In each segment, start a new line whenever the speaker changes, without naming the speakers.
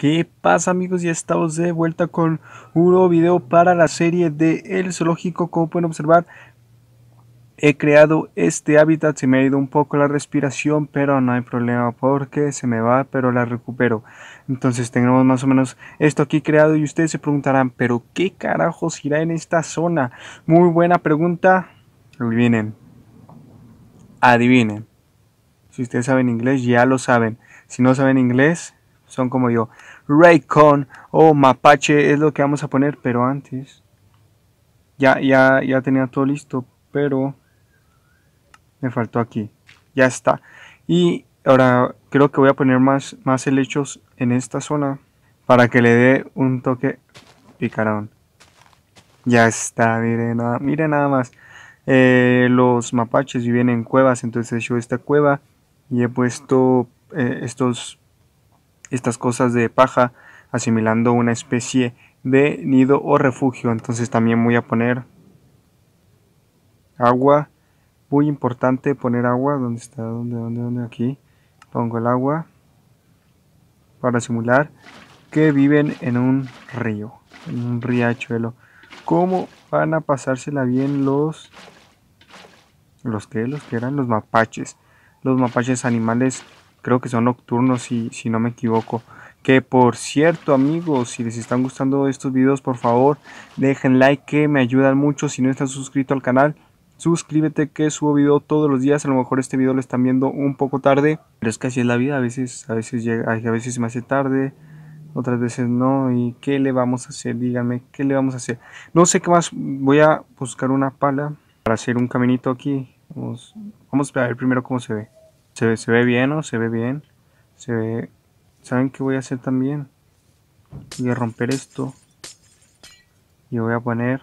¿Qué pasa amigos? Ya estamos de vuelta con un nuevo video para la serie de El Zoológico. Como pueden observar, he creado este hábitat. Se me ha ido un poco la respiración, pero no hay problema porque se me va, pero la recupero. Entonces tenemos más o menos esto aquí creado y ustedes se preguntarán, ¿pero qué carajos irá en esta zona? Muy buena pregunta. Adivinen. Adivinen. Si ustedes saben inglés, ya lo saben. Si no saben inglés, son como yo. Raycon o Mapache es lo que vamos a poner, pero antes ya, ya, ya tenía todo listo, pero me faltó aquí. Ya está. Y ahora creo que voy a poner más, más helechos en esta zona para que le dé un toque picarón. Ya está, miren nada, nada más. Eh, los mapaches viven en cuevas, entonces yo esta cueva y he puesto eh, estos estas cosas de paja asimilando una especie de nido o refugio. Entonces también voy a poner agua. Muy importante poner agua. donde está? donde donde ¿Dónde? Aquí. Pongo el agua para simular que viven en un río, en un riachuelo. ¿Cómo van a pasársela bien los... ¿Los que ¿Los que eran? Los mapaches. Los mapaches animales creo que son nocturnos si, si no me equivoco. Que por cierto amigos, si les están gustando estos videos, por favor, dejen like que me ayudan mucho. Si no están suscrito al canal, suscríbete que subo video todos los días. A lo mejor este video lo están viendo un poco tarde, pero es que así es la vida. A veces, a veces llega, a veces me hace tarde, otras veces no. ¿Y qué le vamos a hacer? Díganme, ¿qué le vamos a hacer? No sé qué más. Voy a buscar una pala para hacer un caminito aquí. vamos a ver primero cómo se ve. Se ve, bien, o Se ve bien. Se ve... ¿Saben qué voy a hacer también? Voy a romper esto. Y voy a poner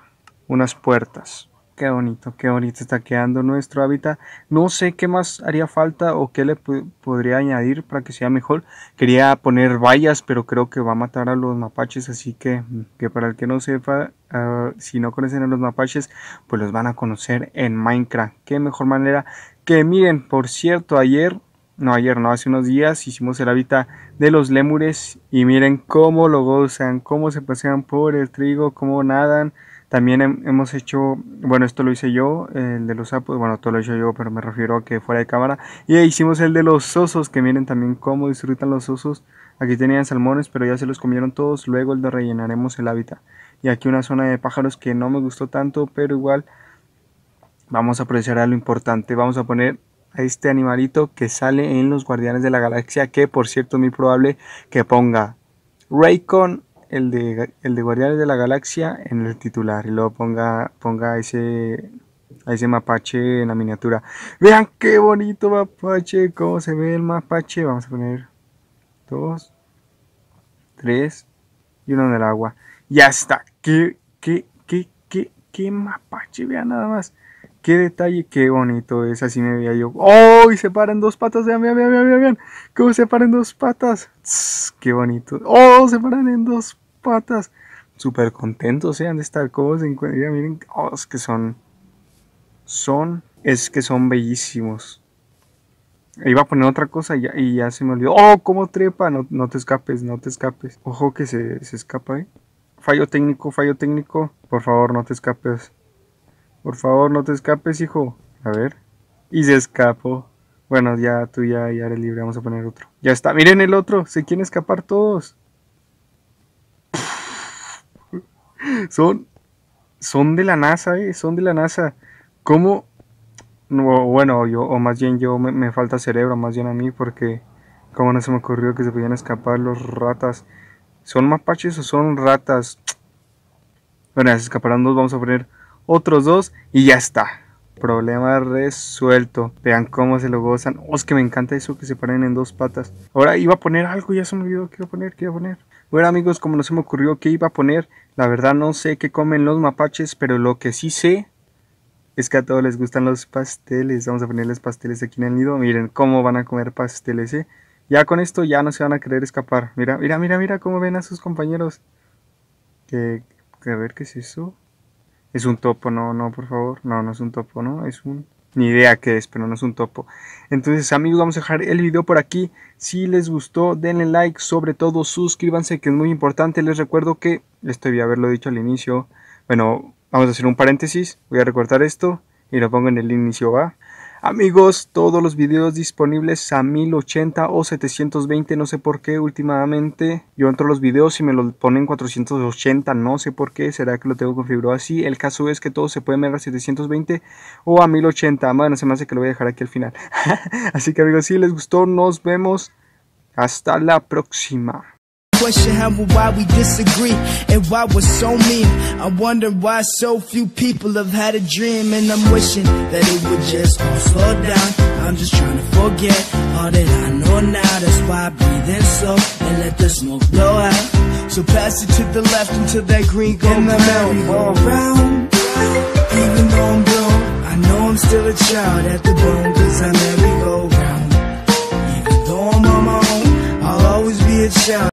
unas puertas. Qué bonito, qué bonito está quedando nuestro hábitat. No sé qué más haría falta o qué le podría añadir para que sea mejor. Quería poner vallas, pero creo que va a matar a los mapaches, así que, mm, que para el que no sepa, ah, si no conocen a los mapaches, pues los van a conocer en Minecraft. Qué mejor manera que miren, por cierto, ayer, no ayer, no, hace unos días hicimos el hábitat de los lémures y miren cómo lo gozan, cómo se pasean por el trigo, cómo nadan. También hemos hecho, bueno, esto lo hice yo, el de los sapos, bueno, todo lo hice yo, pero me refiero a que fuera de cámara. Y hicimos el de los osos, que miren también cómo disfrutan los osos. Aquí tenían salmones, pero ya se los comieron todos, luego el de rellenaremos el hábitat. Y aquí una zona de pájaros que no me gustó tanto, pero igual vamos a apreciar a lo importante. Vamos a poner a este animalito que sale en los Guardianes de la Galaxia, que por cierto muy probable que ponga Raycon el de, el de de la Galaxia en el titular y luego ponga, ponga ese, a ese mapache en la miniatura. Vean qué bonito mapache, cómo se ve el mapache. Vamos a poner dos, tres y uno en el agua. Ya está. ¿Qué, qué, mapache? Vean nada más. Qué detalle, qué bonito es. Así me veía yo. ¡Oh! Y se paran dos patas. Vean, vean, vean, vean, ¿Cómo se paran dos patas? ¡Qué bonito! ¡Oh! Se paran en dos patas. Súper contentos, sean eh, de estar. ¿Cómo se encuentran? Miren, oh, es que son. Son. Es que son bellísimos. Iba a poner otra cosa y ya, se me olvidó. ¡Oh! ¿Cómo trepa? No, te escapes, no te escapes. Ojo que se, se escapa, ¿eh? Fallo técnico, fallo técnico. Por favor, no te escapes. Por favor, no te escapes, hijo. A ver. Y se escapó. Bueno, ya tú ya, ya eres libre. Vamos a poner otro. Ya está. Miren el otro. Se quieren escapar todos. son, son de la NASA, eh. Son de la NASA. ¿Cómo? bueno, yo, o más bien yo, me, falta cerebro, más bien a mí, porque cómo no se me ocurrió que se podían escapar los ratas. ¿Son mapaches o son ratas? Bueno, se escaparán, dos, vamos a poner otros dos y ya está. Problema resuelto. Vean cómo se lo gozan. Oh, es que me encanta eso que se ponen en dos patas. Ahora iba a poner algo, ya se me olvidó. a poner, quiero poner. Bueno amigos, como no se me ocurrió qué iba a poner, la verdad no sé qué comen los mapaches, pero lo que sí sé es que a todos les gustan los pasteles. Vamos a ponerles pasteles aquí en el nido. Miren cómo van a comer pasteles, ¿eh? Ya con esto ya no se van a querer escapar. Mira, mira, mira, mira cómo ven a sus compañeros. Que, a ver, ¿qué es eso? Es un topo, no, no, por favor. No, no es un topo, no, es un... Ni idea qué es, pero no es un topo. Entonces amigos, vamos a dejar el video por aquí. Si les gustó, denle like, sobre todo suscríbanse, que es muy importante. Les recuerdo que, Esto debía haberlo dicho al inicio. Bueno, vamos a hacer un paréntesis. Voy a recortar esto y lo pongo en el inicio, ¿va? Amigos, todos los videos disponibles a 1080 o 720, no sé por qué últimamente yo entro los videos y me los ponen 480, no sé por qué, será que lo tengo configurado así, el caso es que todo se puede ver a 720 o a 1080, bueno, se me hace que lo voy a dejar aquí al final. así que amigos, si les gustó, nos vemos, hasta la próxima. question how and why we disagree and why we're so mean. I wonder why so few people have had a dream, and I'm wishing that it would just all slow down. I'm just trying to forget all that I know now. That's why I breathe in slow and let the smoke blow out. So pass it to the left until that green go and round. All round, even though I'm grown, I know I'm still a child at the bone. Cause I merry go round, even though I'm on my own, I'll always be a child.